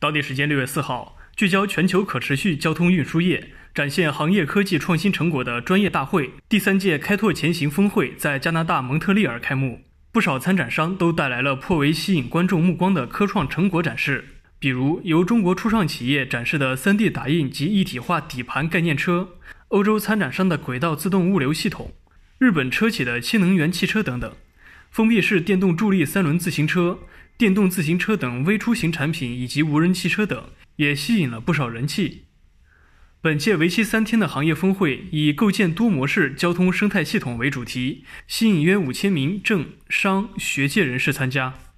当地时间六月四号，聚焦全球可持续交通运输业、展现行业科技创新成果的专业大会——第三届开拓前行峰会，在加拿大蒙特利尔开幕。不少参展商都带来了颇为吸引观众目光的科创成果展示，比如由中国初创企业展示的 3D 打印及一体化底盘概念车，欧洲参展商的轨道自动物流系统，日本车企的氢能源汽车等等，封闭式电动助力三轮自行车。电动自行车等微出行产品，以及无人汽车等，也吸引了不少人气。本届为期三天的行业峰会以“构建多模式交通生态系统”为主题，吸引约五千名政商学界人士参加。